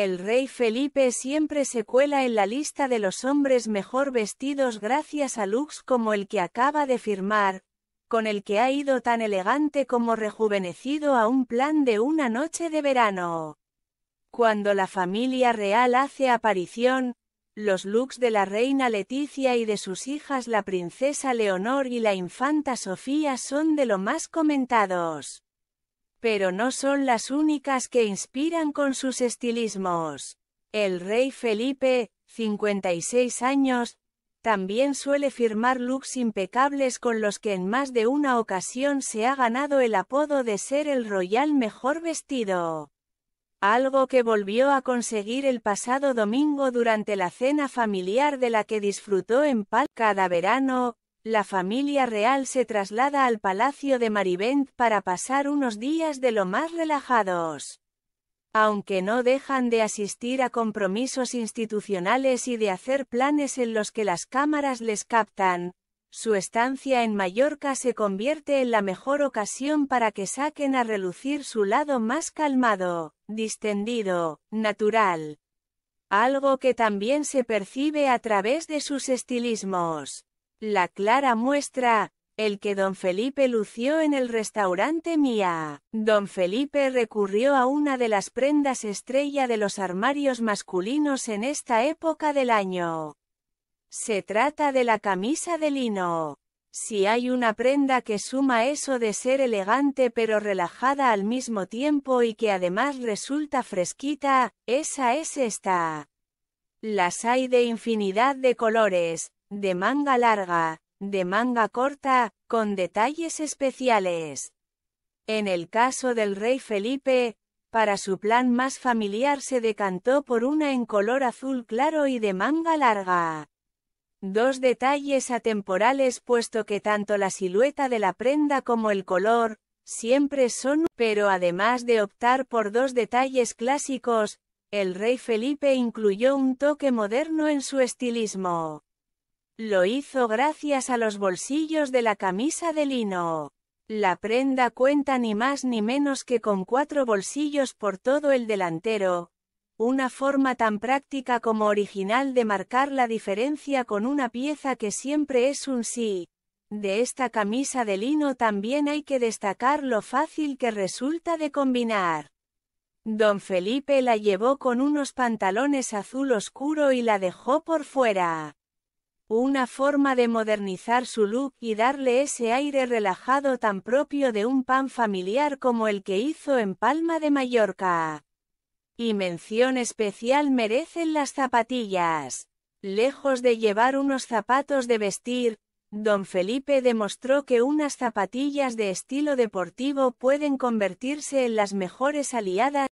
El rey Felipe siempre se cuela en la lista de los hombres mejor vestidos gracias a looks como el que acaba de firmar, con el que ha ido tan elegante como rejuvenecido a un plan de una noche de verano. Cuando la familia real hace aparición, los looks de la reina Leticia y de sus hijas la princesa Leonor y la infanta Sofía son de lo más comentados. Pero no son las únicas que inspiran con sus estilismos. El rey Felipe, 56 años, también suele firmar looks impecables con los que en más de una ocasión se ha ganado el apodo de ser el royal mejor vestido. Algo que volvió a conseguir el pasado domingo durante la cena familiar de la que disfrutó en Pal cada verano, la familia real se traslada al palacio de Marivent para pasar unos días de lo más relajados. Aunque no dejan de asistir a compromisos institucionales y de hacer planes en los que las cámaras les captan, su estancia en Mallorca se convierte en la mejor ocasión para que saquen a relucir su lado más calmado, distendido, natural. Algo que también se percibe a través de sus estilismos. La clara muestra, el que don Felipe lució en el restaurante Mía. Don Felipe recurrió a una de las prendas estrella de los armarios masculinos en esta época del año. Se trata de la camisa de lino. Si hay una prenda que suma eso de ser elegante pero relajada al mismo tiempo y que además resulta fresquita, esa es esta. Las hay de infinidad de colores, de manga larga, de manga corta, con detalles especiales. En el caso del rey Felipe, para su plan más familiar se decantó por una en color azul claro y de manga larga. Dos detalles atemporales puesto que tanto la silueta de la prenda como el color, siempre son... Pero además de optar por dos detalles clásicos, el rey Felipe incluyó un toque moderno en su estilismo. Lo hizo gracias a los bolsillos de la camisa de lino. La prenda cuenta ni más ni menos que con cuatro bolsillos por todo el delantero, una forma tan práctica como original de marcar la diferencia con una pieza que siempre es un sí. De esta camisa de lino también hay que destacar lo fácil que resulta de combinar. Don Felipe la llevó con unos pantalones azul oscuro y la dejó por fuera una forma de modernizar su look y darle ese aire relajado tan propio de un pan familiar como el que hizo en Palma de Mallorca. Y mención especial merecen las zapatillas. Lejos de llevar unos zapatos de vestir, don Felipe demostró que unas zapatillas de estilo deportivo pueden convertirse en las mejores aliadas